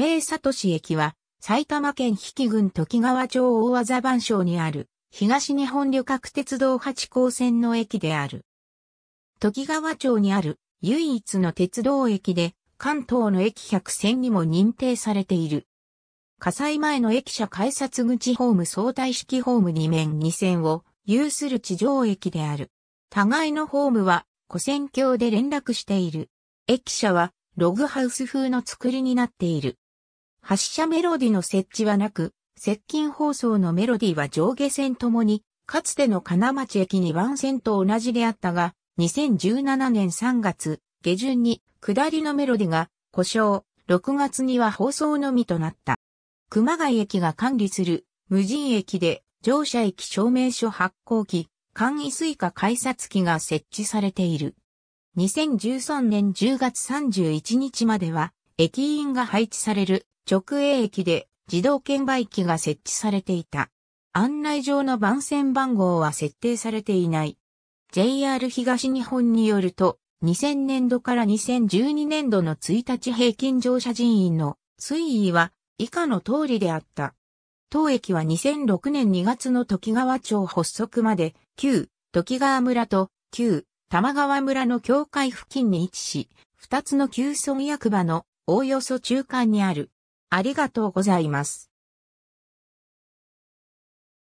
名里市駅は、埼玉県比企郡時川町大和番町にある、東日本旅客鉄道八高線の駅である。時川町にある唯一の鉄道駅で、関東の駅100線にも認定されている。火災前の駅舎改札口ホーム相対式ホーム2面2線を有する地上駅である。互いのホームは古線橋で連絡している。駅舎はログハウス風の作りになっている。発射メロディの設置はなく、接近放送のメロディは上下線ともに、かつての金町駅2番線と同じであったが、2017年3月、下旬に下りのメロディが故障、6月には放送のみとなった。熊谷駅が管理する無人駅で乗車駅証明書発行機、簡易スイカ改札機が設置されている。2013年10月31日までは駅員が配置される直営駅で自動券売機が設置されていた。案内上の番線番号は設定されていない。JR 東日本によると、2000年度から2012年度の1日平均乗車人員の推移は以下の通りであった。当駅は2006年2月の時川町発足まで、旧時川村と旧玉川村の境界付近に位置し、二つの旧村役場のおおよそ中間にある。ありがとうございます。